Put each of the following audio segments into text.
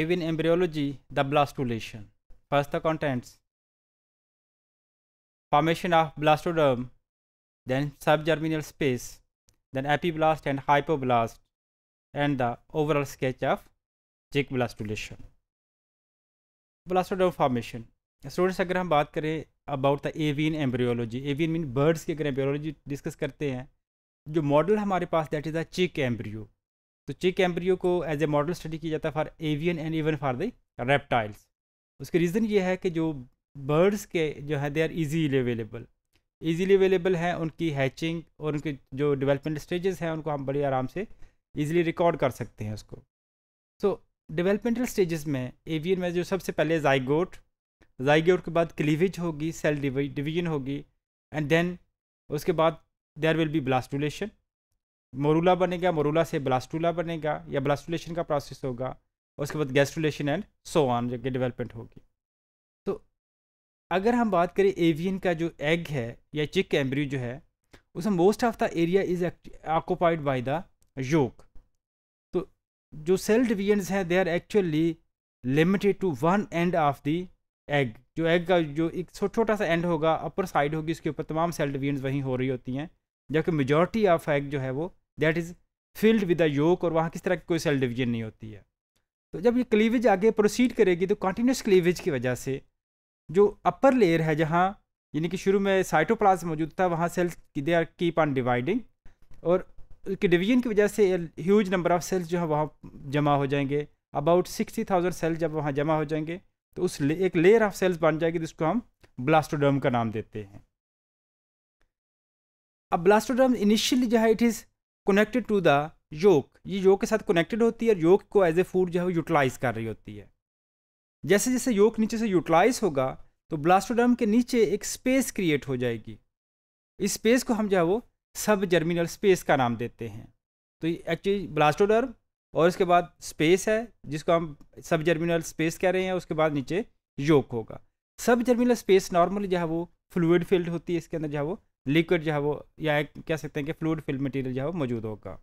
even embryology, the blastulation. First the contents, formation of blastoderm, then subgerminal space, then epiblast and hypoblast, and the overall sketch of जिक blastulation blastoderm formation students अगर हम बात करें about the avian embryology avian mean birds की अगर embryology discuss करते हैं जो मॉडल हमारे पास that is the chick embryo तो चिक एम्ब्रियो को एज ए मॉडल स्टडी किया जाता है for avian and even for the reptiles उसके रीज़न ये है कि जो बर्ड्स के जो है they are easily available easily available हैं उनकी हैचिंग और उनके जो डेवलपमेंट स्टेजेस हैं उनको हम बड़े आराम से ईजिली रिकॉर्ड कर सकते हैं उसको सो डेवलपमेंटल स्टेजेस में एवियन में जो सबसे पहले जाइगोट जाइगोट के बाद क्लीवेज होगी सेल डिवीजन होगी एंड देन उसके बाद there will be blastulation morula बनेगा मोरूला से ब्लास्टूला बनेगा या ब्लास्टुलेशन का प्रोसेस होगा उसके बाद गैस्ट्रोलेशन एंड सो ऑन की डेवलपमेंट होगी तो अगर हम बात करें एवियन का जो एग है या चिक एम्ब्रियो जो है उसमें most of the area is occupied by the yolk तो जो सेल डिविजन्स हैं they are actually limited to one end of the egg जो एग का जो एक छोटा सा एंड होगा अपर साइड होगी उसके ऊपर तमाम सेल डिविजन्स वहीं हो रही होती हैं जबकि मेजॉरिटी ऑफ एग जो है वो that is filled with a yolk और वहाँ किस तरह की कोई सेल डिवीजन नहीं होती है तो जब ये क्लीवेज आगे प्रोसीड करेगी तो कॉन्टीन्यूस क्लीवेज की वजह से जो अपर लेयर है जहाँ यानी कि शुरू में साइटोप्लाज मौजूद था वहाँ सेल्स की they are keep on dividing और उसकी डिवीजन की वजह से ह्यूज नंबर ऑफ सेल्स जो है वहाँ जमा हो जाएंगे अबाउट सिक्सटी थाउजेंड सेल्स जब वहाँ जमा हो जाएंगे तो उस ले, एक लेयर ऑफ सेल्स बन जाएगी जिसको हम ब्लास्टोडर्म का नाम देते हैं अब ब्लास्टोडर्म इनिशियली जो है it is connected to the yolk ये योग के साथ कनेक्टेड होती है और योग को एज ए फूड जो है वो यूटिलाइज कर रही होती है जैसे जैसे योग नीचे से यूटिलाइज होगा तो ब्लास्टोडर्म के नीचे एक स्पेस क्रिएट हो जाएगी इस स्पेस को हम जो है वो सब जर्मिनल स्पेस का नाम देते हैं तो एक्चुअली ब्लास्टोडर्म और उसके बाद स्पेस है जिसको हम सब जर्मिनल स्पेस कह रहे हैं उसके बाद नीचे योग होगा सब जर्मिनल स्पेस नॉर्मली जो है वो फ्लूड फील्ड होती है इसके अंदर जो है वो लिक्विड जो है वो या एक कह सकते हैं कि फ्लूड फिल्म मटेरियल जो है वो मौजूद होगा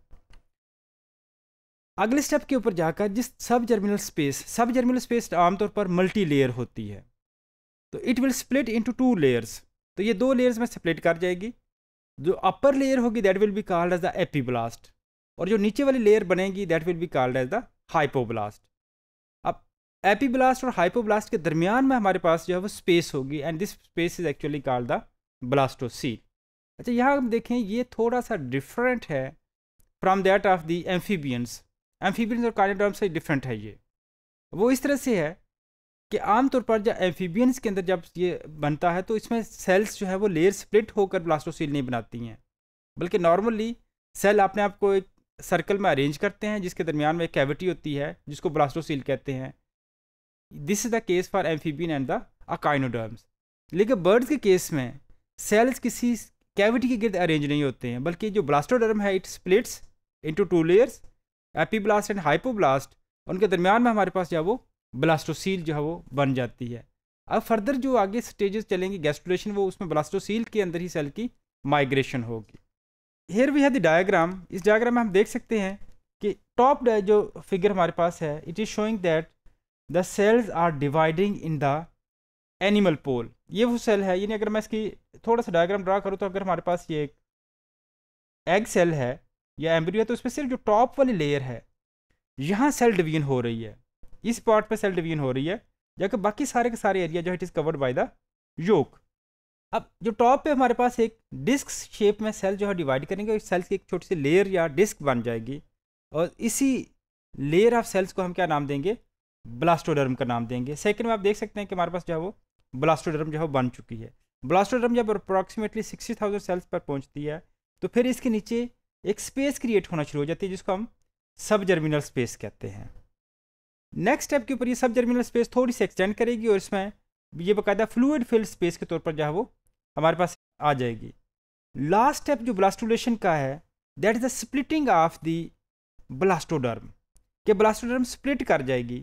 अगले स्टेप के ऊपर जाकर जिस सब जर्मिनल स्पेस सब जर्मिनल स्पेस आमतौर पर मल्टी लेयर होती है तो it will split into two layers तो ये दो लेयर्स में स्प्लिट कर जाएगी जो अपर लेयर होगी that will be called as the epiblast और जो नीचे वाली लेयर बनेगी that will be called as the hypoblast अब एपीब्लास्ट और हाइपोब्लास्ट के दरमियान में हमारे पास जो है वो स्पेस होगी and this space is actually called the blastocoel अच्छा यहाँ हम देखें ये थोड़ा सा डिफरेंट है from that of the amphibians amphibians और कार्निडोम से डिफरेंट है ये वो इस तरह से है कि आमतौर पर जब एम्फीबियंस के अंदर जब ये बनता है तो इसमें सेल्स जो है वो लेयर स्प्लिट होकर ब्लास्टोसील नहीं बनाती हैं बल्कि नॉर्मली सेल अपने आप को एक सर्कल में अरेंज करते हैं जिसके दरमियान में एक कैविटी होती है जिसको ब्लास्टोसील कहते हैं this is the case for amphibian and the echinoderms लेकिन बर्ड्स के केस में सेल्स किसी कैविटी के गिर्द अरेंज नहीं होते हैं बल्कि जो ब्लास्टोडर्म है it splits into two layers epiblast and hypoblast उनके दरमियान में हमारे पास जो है वो ब्लास्टोसील जो है वो बन जाती है अब फर्दर जो आगे स्टेजेस चलेंगे गैस्ट्रोलेशन वो उसमें ब्लास्टोसील के अंदर ही सेल की माइग्रेशन होगी here we have the diagram इस डायग्राम में हम देख सकते हैं कि टॉप जो फिगर हमारे पास है it is showing that the cells are dividing in the animal pole ये वो सेल है यानी अगर मैं इसकी थोड़ा सा डायग्राम ड्रा करूँ तो अगर हमारे पास ये एक एग सेल है या एम्ब्रियो है तो उसमें सिर्फ जो टॉप वाली लेयर है यहाँ सेल डिवीजन हो रही है इस पार्ट पे सेल डिवीजन हो रही है जबकि बाकी सारे के सारे एरिया जो है it is covered by the yolk अब जो टॉप पे हमारे पास एक डिस्क शेप में सेल जो है डिवाइड करेंगे उस सेल्स की एक छोटी सी लेयर या डिस्क बन जाएगी और इसी लेयर ऑफ सेल्स को हम क्या नाम देंगे ब्लास्टोडर्म का नाम देंगे सेकंड में आप देख सकते हैं कि हमारे पास जो है वो ब्लास्टोडर्म जो है बन चुकी है ब्लास्टोडर्म जब अप्रॉक्सीमेटली सिक्सटी थाउजेंड सेल्स पर पहुंचती है तो फिर इसके नीचे एक स्पेस क्रिएट होना शुरू हो जाती है जिसको हम सब जर्मिनल स्पेस कहते हैं नेक्स्ट स्टेप के ऊपर ये सब जर्मिनल स्पेस थोड़ी सी एक्सटेंड करेगी और इसमें ये बाकायदा फ्लूड फील्ड स्पेस के तौर पर जो है वो हमारे पास आ जाएगी लास्ट स्टेप जो ब्लास्टोलेशन का है that is the splitting of the blastoderm के ब्लास्टोडर्म स्प्लिट कर जाएगी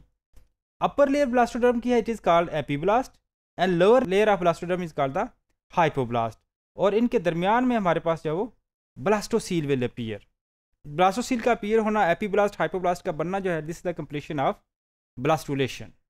अपर लेयर ब्लास्टोडर्म की है it is called epiblast and lower layer of blastoderm is called the hypoblast और इनके दरमियान में हमारे पास जो है वो ब्लास्टोसील विल अपीयर ब्लास्टोसील का अपीयर होना एपीब्लास्ट हाइपोब्लास्ट का बनना जो है this is the completion of blastulation